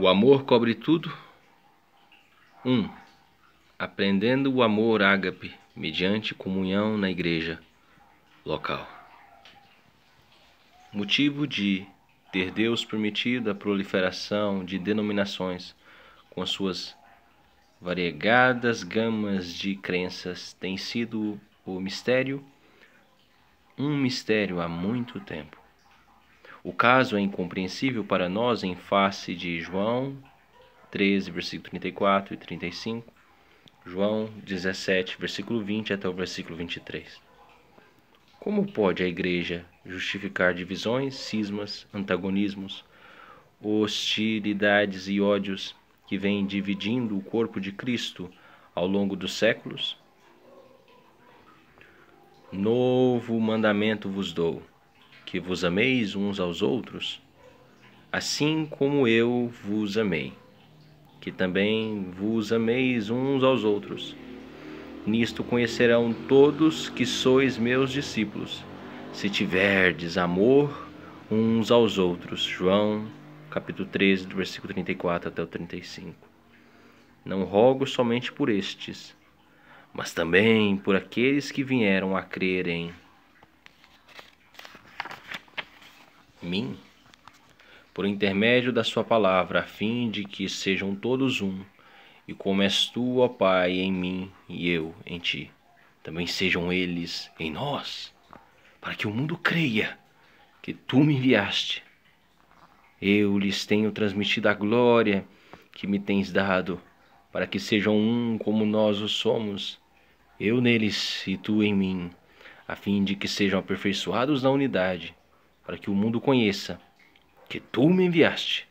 O amor cobre tudo? 1. Um, aprendendo o amor ágape mediante comunhão na igreja local. Motivo de ter Deus permitido a proliferação de denominações com suas variegadas gamas de crenças tem sido o mistério, um mistério há muito tempo. O caso é incompreensível para nós em face de João 13, versículo 34 e 35, João 17, versículo 20 até o versículo 23. Como pode a igreja justificar divisões, cismas, antagonismos, hostilidades e ódios que vêm dividindo o corpo de Cristo ao longo dos séculos? Novo mandamento vos dou: que vos ameis uns aos outros, assim como eu vos amei, que também vos ameis uns aos outros. Nisto conhecerão todos que sois meus discípulos, se tiverdes amor uns aos outros. João, capítulo 13, do versículo 34 até o 35. Não rogo somente por estes, mas também por aqueles que vieram a crer em mim, por intermédio da Sua palavra, a fim de que sejam todos um, e como és tu, ó Pai, em mim e eu em ti, também sejam eles em nós, para que o mundo creia que tu me enviaste. Eu lhes tenho transmitido a glória que me tens dado, para que sejam um como nós o somos, eu neles e tu em mim, a fim de que sejam aperfeiçoados na unidade para que o mundo conheça que tu me enviaste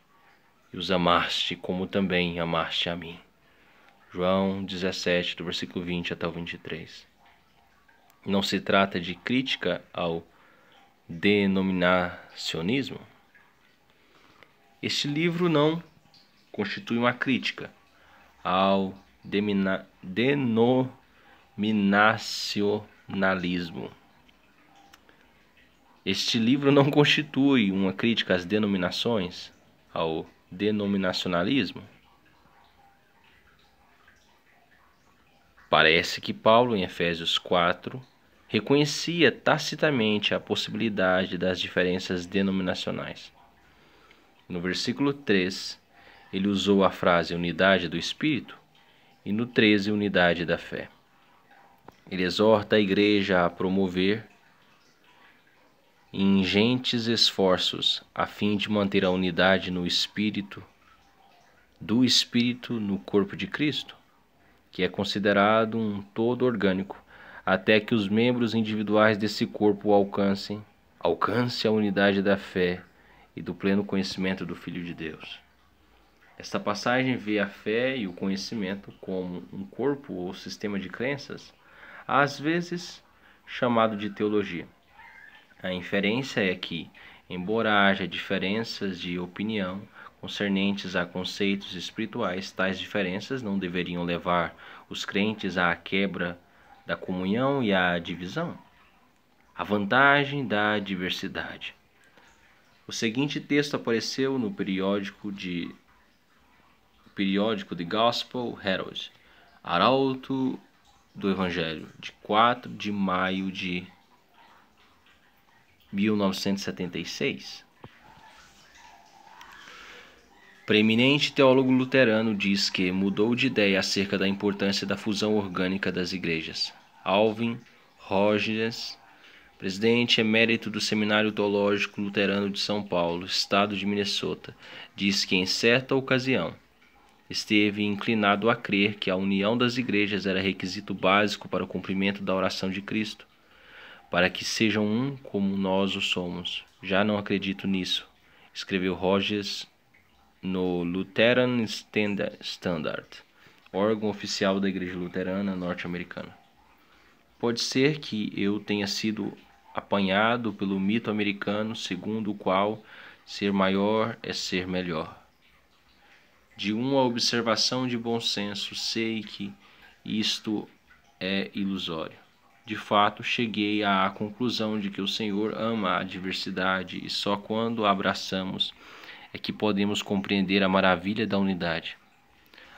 e os amaste como também amaste a mim. João 17, do versículo 20 até o 23. Não se trata de crítica ao denominacionismo. Este livro não constitui uma crítica ao denominacionalismo. Este livro não constitui uma crítica às denominações, ao denominacionalismo? Parece que Paulo, em Efésios 4, reconhecia tacitamente a possibilidade das diferenças denominacionais. No versículo 3, ele usou a frase unidade do espírito e no 13, unidade da fé. Ele exorta a igreja a promover ingentes esforços a fim de manter a unidade no espírito do espírito no corpo de Cristo, que é considerado um todo orgânico, até que os membros individuais desse corpo alcancem alcance a unidade da fé e do pleno conhecimento do Filho de Deus. Esta passagem vê a fé e o conhecimento como um corpo ou sistema de crenças, às vezes chamado de teologia. A inferência é que, embora haja diferenças de opinião concernentes a conceitos espirituais, tais diferenças não deveriam levar os crentes à quebra da comunhão e à divisão. A vantagem da diversidade. O seguinte texto apareceu no periódico de periódico de Gospel Herald, Arauto do Evangelho, de 4 de maio de 1976. Preeminente teólogo luterano diz que mudou de ideia acerca da importância da fusão orgânica das igrejas. Alvin Rogers, presidente emérito do Seminário Teológico Luterano de São Paulo, estado de Minnesota, diz que em certa ocasião esteve inclinado a crer que a união das igrejas era requisito básico para o cumprimento da oração de Cristo para que sejam um como nós o somos. Já não acredito nisso, escreveu Rogers no Lutheran Standard, órgão oficial da Igreja Luterana norte-americana. Pode ser que eu tenha sido apanhado pelo mito americano segundo o qual ser maior é ser melhor. De uma observação de bom senso, sei que isto é ilusório de fato cheguei à conclusão de que o Senhor ama a diversidade e só quando a abraçamos é que podemos compreender a maravilha da unidade.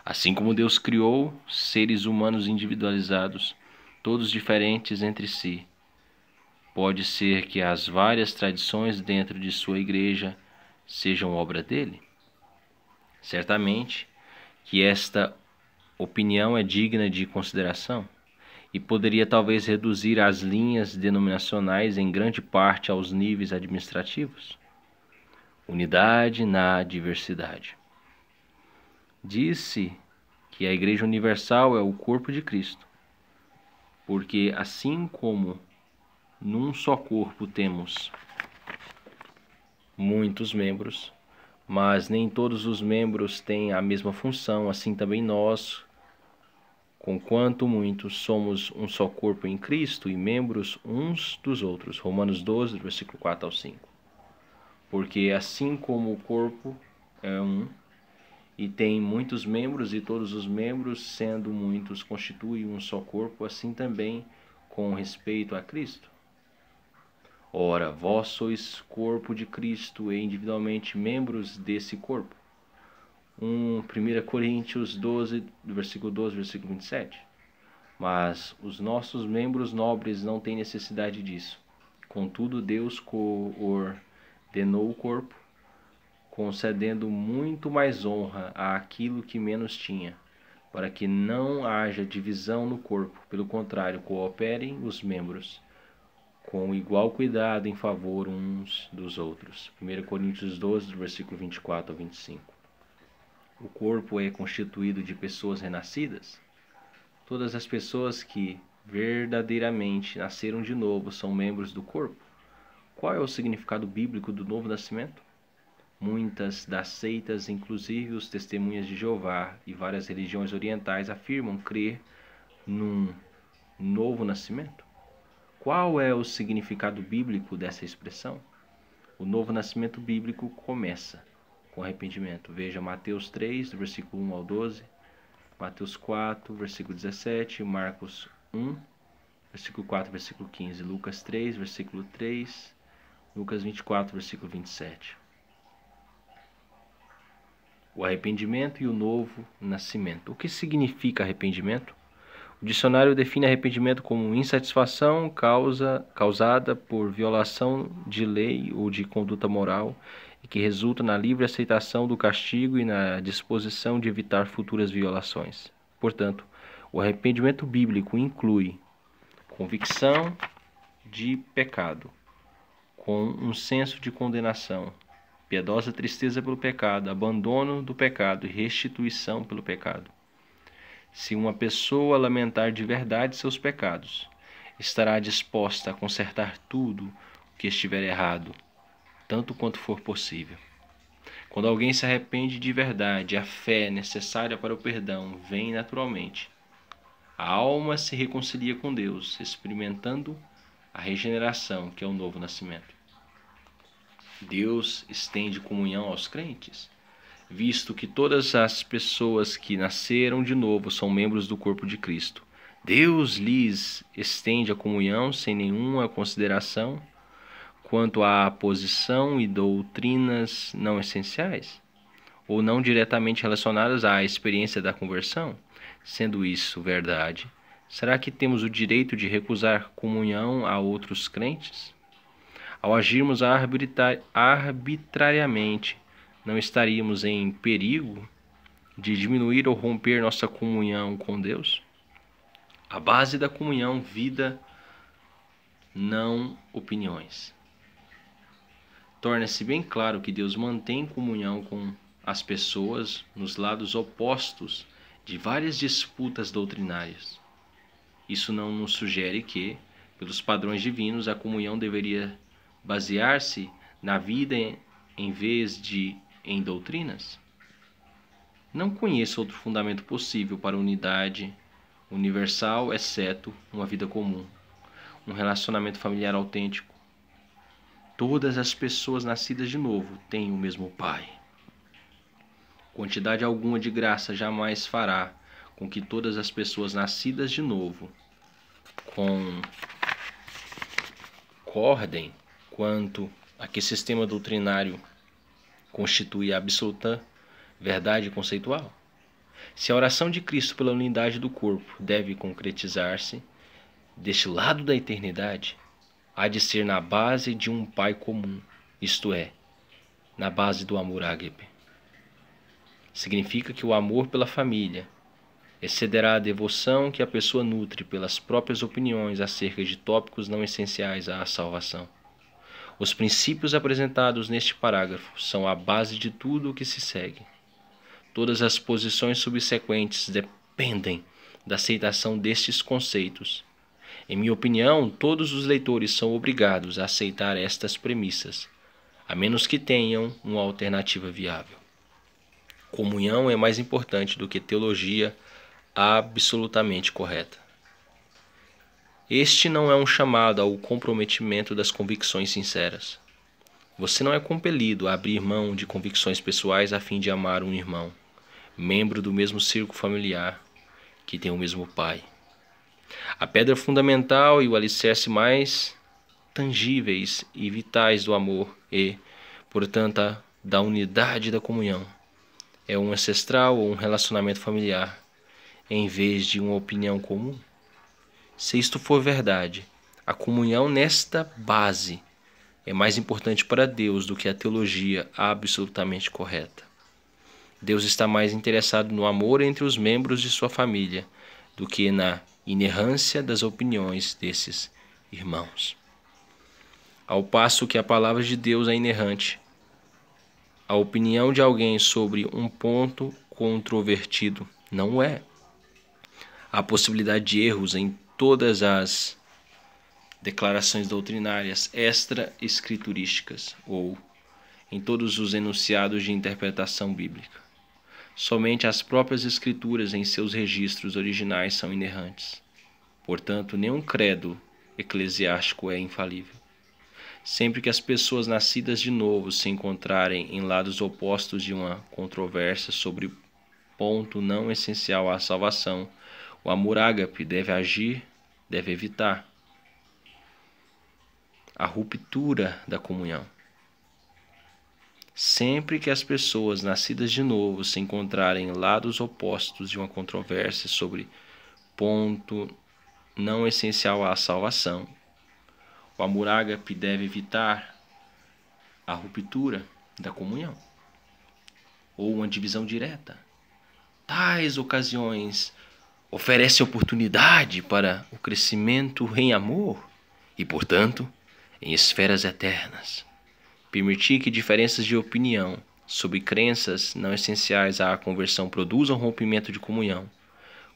Assim como Deus criou seres humanos individualizados, todos diferentes entre si, pode ser que as várias tradições dentro de sua igreja sejam obra dele? Certamente que esta opinião é digna de consideração e poderia talvez reduzir as linhas denominacionais em grande parte aos níveis administrativos? Unidade na diversidade. Disse que a Igreja Universal é o corpo de Cristo, porque assim como num só corpo temos muitos membros, mas nem todos os membros têm a mesma função, assim também nós, conquanto muitos somos um só corpo em Cristo e membros uns dos outros. Romanos 12, versículo 4 ao 5. Porque assim como o corpo é um e tem muitos membros e todos os membros, sendo muitos, constituem um só corpo, assim também com respeito a Cristo. Ora, vós sois corpo de Cristo e individualmente membros desse corpo. 1 Coríntios 12, versículo 12, versículo 27. Mas os nossos membros nobres não têm necessidade disso. Contudo, Deus coordenou o corpo, concedendo muito mais honra àquilo que menos tinha, para que não haja divisão no corpo, pelo contrário, cooperem os membros com igual cuidado em favor uns dos outros. 1 Coríntios 12, versículo 24 ao 25 o corpo é constituído de pessoas renascidas, todas as pessoas que verdadeiramente nasceram de novo são membros do corpo. Qual é o significado bíblico do novo nascimento? Muitas das seitas, inclusive os testemunhas de Jeová e várias religiões orientais, afirmam crer num novo nascimento. Qual é o significado bíblico dessa expressão? O novo nascimento bíblico começa com arrependimento. Veja Mateus 3, do versículo 1 ao 12, Mateus 4, versículo 17, Marcos 1, versículo 4, versículo 15, Lucas 3, versículo 3, Lucas 24, versículo 27. O arrependimento e o novo nascimento. O que significa arrependimento? O dicionário define arrependimento como insatisfação causa, causada por violação de lei ou de conduta moral e que resulta na livre aceitação do castigo e na disposição de evitar futuras violações. Portanto, o arrependimento bíblico inclui convicção de pecado, com um senso de condenação, piedosa tristeza pelo pecado, abandono do pecado e restituição pelo pecado. Se uma pessoa lamentar de verdade seus pecados, estará disposta a consertar tudo o que estiver errado tanto quanto for possível. Quando alguém se arrepende de verdade, a fé necessária para o perdão vem naturalmente. A alma se reconcilia com Deus, experimentando a regeneração, que é o novo nascimento. Deus estende comunhão aos crentes, visto que todas as pessoas que nasceram de novo são membros do corpo de Cristo. Deus lhes estende a comunhão sem nenhuma consideração quanto à posição e doutrinas não essenciais, ou não diretamente relacionadas à experiência da conversão? Sendo isso verdade, será que temos o direito de recusar comunhão a outros crentes? Ao agirmos arbitrariamente, não estaríamos em perigo de diminuir ou romper nossa comunhão com Deus? A base da comunhão, vida, não opiniões torna-se bem claro que Deus mantém comunhão com as pessoas nos lados opostos de várias disputas doutrinárias. Isso não nos sugere que, pelos padrões divinos, a comunhão deveria basear-se na vida em vez de em doutrinas? Não conheço outro fundamento possível para a unidade universal, exceto uma vida comum, um relacionamento familiar autêntico, Todas as pessoas nascidas de novo têm o mesmo Pai. Quantidade alguma de graça jamais fará com que todas as pessoas nascidas de novo concordem quanto a que sistema doutrinário constitui a absoluta verdade conceitual. Se a oração de Cristo pela unidade do corpo deve concretizar-se deste lado da eternidade, há de ser na base de um pai comum, isto é, na base do amor ágape. Significa que o amor pela família excederá a devoção que a pessoa nutre pelas próprias opiniões acerca de tópicos não essenciais à salvação. Os princípios apresentados neste parágrafo são a base de tudo o que se segue. Todas as posições subsequentes dependem da aceitação destes conceitos em minha opinião, todos os leitores são obrigados a aceitar estas premissas, a menos que tenham uma alternativa viável. Comunhão é mais importante do que teologia absolutamente correta. Este não é um chamado ao comprometimento das convicções sinceras. Você não é compelido a abrir mão de convicções pessoais a fim de amar um irmão, membro do mesmo círculo familiar, que tem o mesmo pai. A pedra fundamental e o alicerce mais tangíveis e vitais do amor e, portanto, da unidade da comunhão. É um ancestral ou um relacionamento familiar, em vez de uma opinião comum? Se isto for verdade, a comunhão nesta base é mais importante para Deus do que a teologia absolutamente correta. Deus está mais interessado no amor entre os membros de sua família do que na inerrância das opiniões desses irmãos. Ao passo que a palavra de Deus é inerrante, a opinião de alguém sobre um ponto controvertido não é. Há possibilidade de erros em todas as declarações doutrinárias extra-escriturísticas ou em todos os enunciados de interpretação bíblica. Somente as próprias Escrituras em seus registros originais são inerrantes. Portanto, nenhum credo eclesiástico é infalível. Sempre que as pessoas nascidas de novo se encontrarem em lados opostos de uma controvérsia sobre ponto não essencial à salvação, o amor ágape deve agir, deve evitar a ruptura da comunhão. Sempre que as pessoas nascidas de novo se encontrarem lados opostos de uma controvérsia sobre ponto não essencial à salvação, o amor ágape deve evitar a ruptura da comunhão ou uma divisão direta. Tais ocasiões oferecem oportunidade para o crescimento em amor e, portanto, em esferas eternas. Permitir que diferenças de opinião sobre crenças não essenciais à conversão produzam rompimento de comunhão,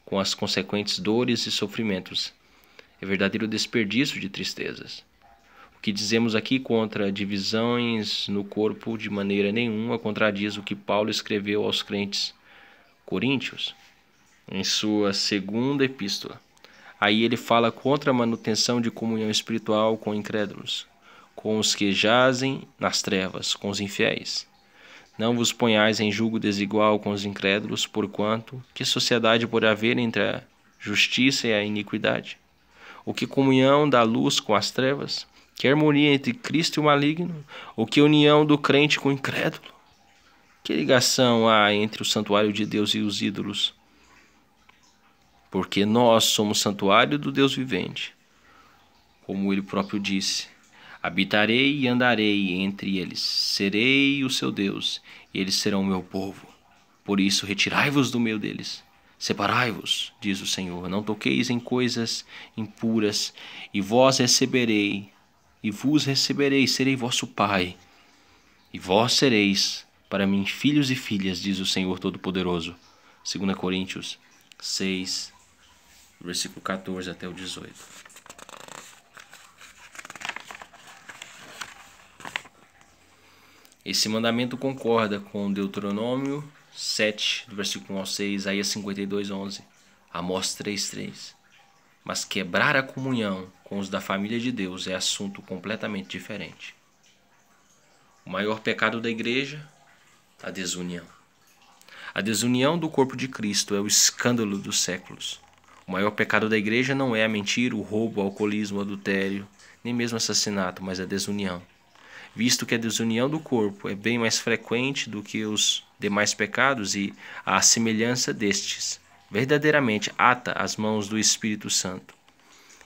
com as consequentes dores e sofrimentos. É verdadeiro desperdício de tristezas. O que dizemos aqui contra divisões no corpo de maneira nenhuma contradiz o que Paulo escreveu aos crentes coríntios em sua segunda epístola. Aí ele fala contra a manutenção de comunhão espiritual com incrédulos com os que jazem nas trevas, com os infiéis. Não vos ponhais em julgo desigual com os incrédulos, porquanto, que sociedade por haver entre a justiça e a iniquidade? O que comunhão da luz com as trevas? Que harmonia entre Cristo e o maligno? O que união do crente com o incrédulo? Que ligação há entre o santuário de Deus e os ídolos? Porque nós somos santuário do Deus vivente, como ele próprio disse. Habitarei e andarei entre eles, serei o seu Deus, e eles serão o meu povo. Por isso, retirai-vos do meio deles. Separai-vos, diz o Senhor, não toqueis em coisas impuras, e vós receberei, e vos receberei, serei vosso Pai, e vós sereis para mim filhos e filhas, diz o Senhor Todo-Poderoso. 2 Coríntios 6, versículo 14 até o 18. Esse mandamento concorda com Deuteronômio 7, do versículo 1 ao 6, Isaías 52, 11, Amós 3, 3. Mas quebrar a comunhão com os da família de Deus é assunto completamente diferente. O maior pecado da igreja, a desunião. A desunião do corpo de Cristo é o escândalo dos séculos. O maior pecado da igreja não é a mentira, o roubo, o alcoolismo, o adultério, nem mesmo assassinato, mas a desunião visto que a desunião do corpo é bem mais frequente do que os demais pecados e a semelhança destes verdadeiramente ata as mãos do Espírito Santo.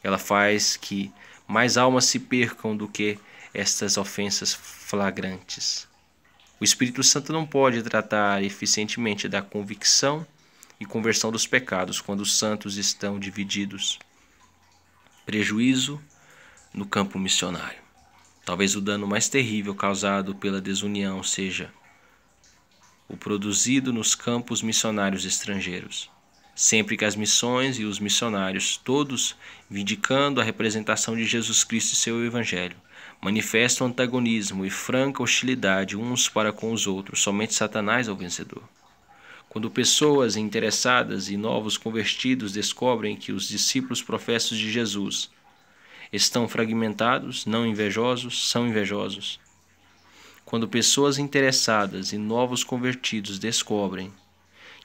Ela faz que mais almas se percam do que estas ofensas flagrantes. O Espírito Santo não pode tratar eficientemente da convicção e conversão dos pecados quando os santos estão divididos. Prejuízo no campo missionário. Talvez o dano mais terrível causado pela desunião seja o produzido nos campos missionários estrangeiros. Sempre que as missões e os missionários, todos vindicando a representação de Jesus Cristo e seu Evangelho, manifestam antagonismo e franca hostilidade uns para com os outros, somente Satanás é o vencedor. Quando pessoas interessadas e novos convertidos descobrem que os discípulos professos de Jesus Estão fragmentados, não invejosos, são invejosos. Quando pessoas interessadas e novos convertidos descobrem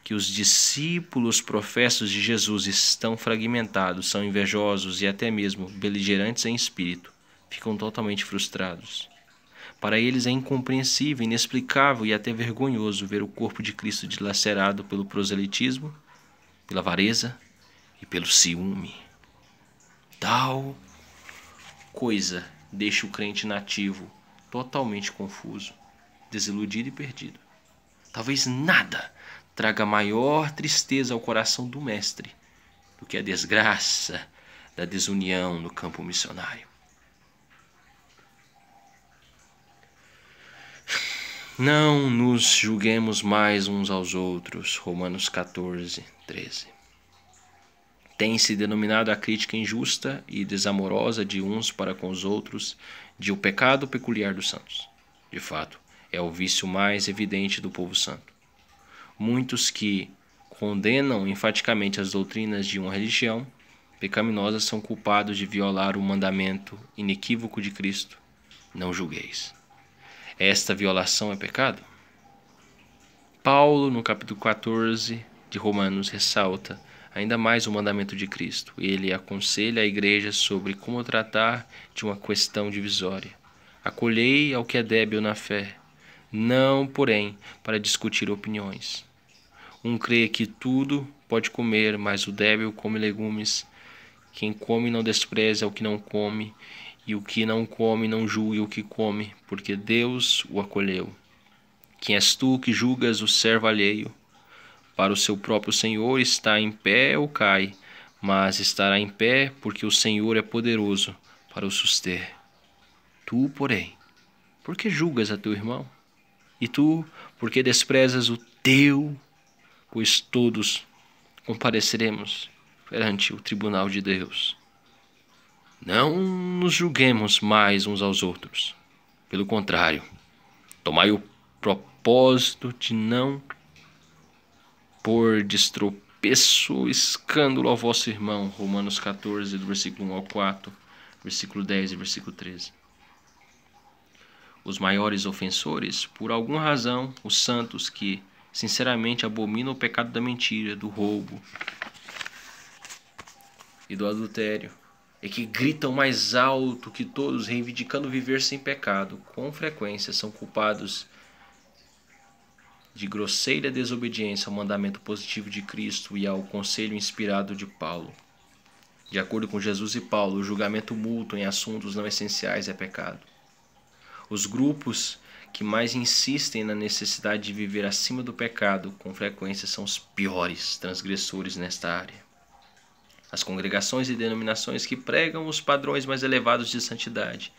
que os discípulos professos de Jesus estão fragmentados, são invejosos e até mesmo beligerantes em espírito, ficam totalmente frustrados. Para eles é incompreensível, inexplicável e até vergonhoso ver o corpo de Cristo dilacerado pelo proselitismo, pela avareza e pelo ciúme. Tal coisa deixa o crente nativo totalmente confuso, desiludido e perdido. Talvez nada traga maior tristeza ao coração do Mestre do que a desgraça da desunião no campo missionário. Não nos julguemos mais uns aos outros. Romanos 14, 13. Tem se denominado a crítica injusta e desamorosa de uns para com os outros, de o pecado peculiar dos santos. De fato, é o vício mais evidente do povo santo. Muitos que condenam enfaticamente as doutrinas de uma religião pecaminosa são culpados de violar o mandamento inequívoco de Cristo: não julgueis. Esta violação é pecado? Paulo, no capítulo 14 de Romanos, ressalta ainda mais o mandamento de Cristo. Ele aconselha a igreja sobre como tratar de uma questão divisória. Acolhei ao que é débil na fé, não, porém, para discutir opiniões. Um crê que tudo pode comer, mas o débil come legumes. Quem come não despreza o que não come, e o que não come não julgue o que come, porque Deus o acolheu. Quem és tu que julgas o servo alheio? Para o seu próprio Senhor está em pé ou cai, mas estará em pé, porque o Senhor é poderoso para o suster. Tu, porém, por que julgas a teu irmão? E tu, por que desprezas o teu? Pois todos compareceremos perante o tribunal de Deus. Não nos julguemos mais uns aos outros. Pelo contrário, tomai o propósito de não por destropeço, escândalo ao vosso irmão. Romanos 14, do versículo 1 ao 4, versículo 10 e versículo 13. Os maiores ofensores, por alguma razão, os santos que sinceramente abominam o pecado da mentira, do roubo e do adultério, e que gritam mais alto que todos, reivindicando viver sem pecado, com frequência são culpados de grosseira desobediência ao mandamento positivo de Cristo e ao conselho inspirado de Paulo. De acordo com Jesus e Paulo, o julgamento mútuo em assuntos não essenciais é pecado. Os grupos que mais insistem na necessidade de viver acima do pecado, com frequência são os piores transgressores nesta área. As congregações e denominações que pregam os padrões mais elevados de santidade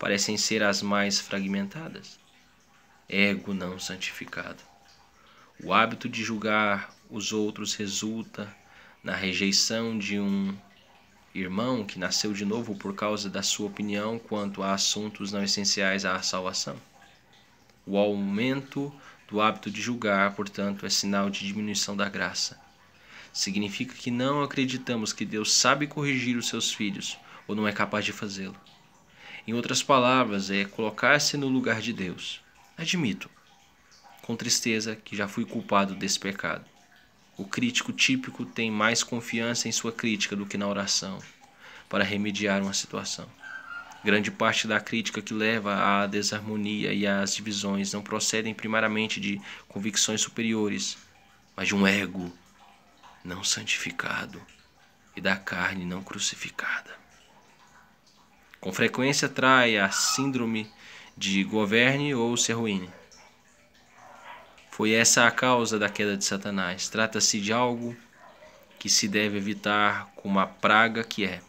parecem ser as mais fragmentadas. Ego não santificado. O hábito de julgar os outros resulta na rejeição de um irmão que nasceu de novo por causa da sua opinião quanto a assuntos não essenciais à salvação. O aumento do hábito de julgar, portanto, é sinal de diminuição da graça. Significa que não acreditamos que Deus sabe corrigir os seus filhos ou não é capaz de fazê-lo. Em outras palavras, é colocar-se no lugar de Deus. Admito, com tristeza que já fui culpado desse pecado. O crítico típico tem mais confiança em sua crítica do que na oração para remediar uma situação. Grande parte da crítica que leva à desarmonia e às divisões não procedem primariamente de convicções superiores, mas de um ego não santificado e da carne não crucificada. Com frequência trai a síndrome de governe ou se arruine. Foi essa a causa da queda de Satanás. Trata-se de algo que se deve evitar como uma praga que é.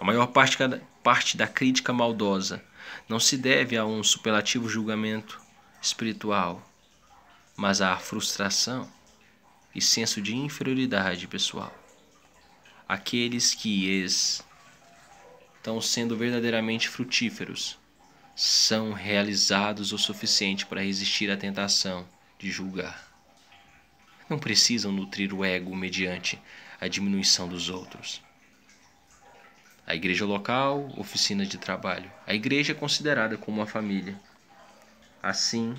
A maior parte, parte da crítica maldosa não se deve a um superlativo julgamento espiritual, mas à frustração e senso de inferioridade pessoal. Aqueles que estão sendo verdadeiramente frutíferos são realizados o suficiente para resistir à tentação de julgar. Não precisam nutrir o ego mediante a diminuição dos outros. A igreja local, oficina de trabalho. A igreja é considerada como uma família. Assim,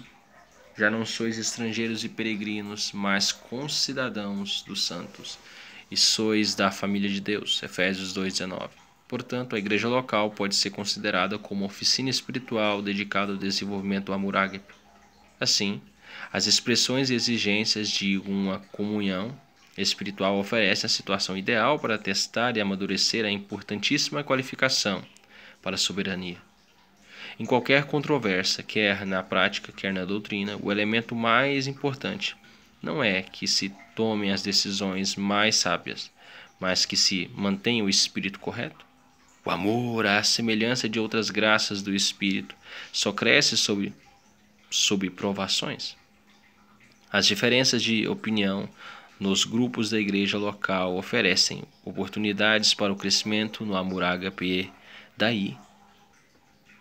já não sois estrangeiros e peregrinos, mas concidadãos dos santos, e sois da família de Deus. Efésios 2,19. Portanto, a igreja local pode ser considerada como oficina espiritual dedicada ao desenvolvimento do Hammurabi. Assim, as expressões e exigências de uma comunhão espiritual oferecem a situação ideal para testar e amadurecer a importantíssima qualificação para a soberania. Em qualquer controvérsia, quer na prática, quer na doutrina, o elemento mais importante não é que se tomem as decisões mais sábias, mas que se mantenha o espírito correto o amor, à semelhança de outras graças do Espírito, só cresce sob, sob provações. As diferenças de opinião nos grupos da igreja local oferecem oportunidades para o crescimento no amor ágape, daí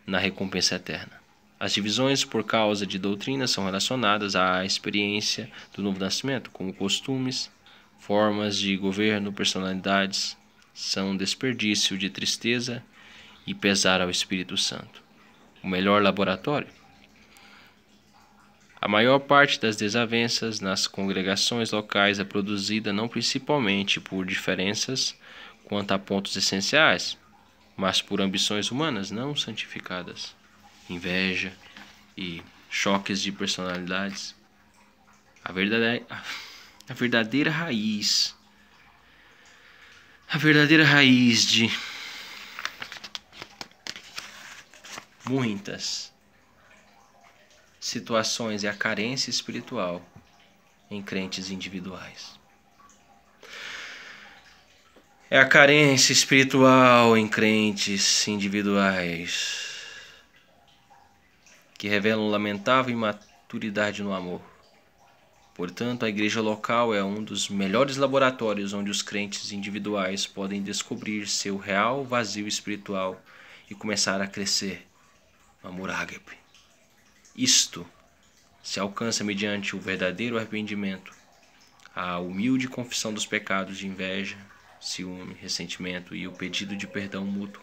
na recompensa eterna. As divisões por causa de doutrinas são relacionadas à experiência do novo nascimento, como costumes, formas de governo, personalidades, são desperdício de tristeza e pesar ao Espírito Santo. O melhor laboratório? A maior parte das desavenças nas congregações locais é produzida não principalmente por diferenças quanto a pontos essenciais, mas por ambições humanas não santificadas, inveja e choques de personalidades. A verdadeira, a verdadeira raiz a verdadeira raiz de muitas situações é a carência espiritual em crentes individuais. É a carência espiritual em crentes individuais que revelam lamentável imaturidade no amor. Portanto, a igreja local é um dos melhores laboratórios onde os crentes individuais podem descobrir seu real vazio espiritual e começar a crescer. Amor ágape. Isto se alcança mediante o verdadeiro arrependimento, a humilde confissão dos pecados de inveja, ciúme, ressentimento e o pedido de perdão mútuo.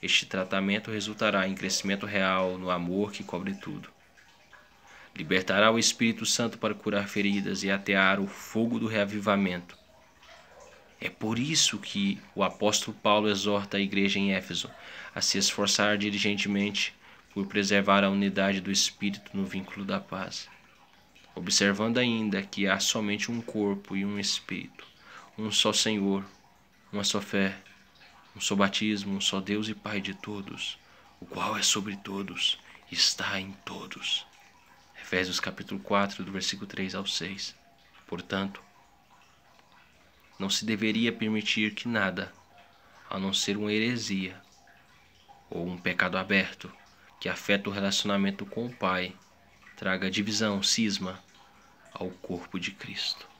Este tratamento resultará em crescimento real no amor que cobre tudo. Libertará o Espírito Santo para curar feridas e atear o fogo do reavivamento. É por isso que o apóstolo Paulo exorta a igreja em Éfeso a se esforçar diligentemente por preservar a unidade do Espírito no vínculo da paz, observando ainda que há somente um corpo e um Espírito, um só Senhor, uma só fé, um só batismo, um só Deus e Pai de todos, o qual é sobre todos, está em todos Efésios capítulo 4, do versículo 3 ao 6. Portanto, não se deveria permitir que nada, a não ser uma heresia ou um pecado aberto que afeta o relacionamento com o Pai, traga divisão, cisma ao corpo de Cristo.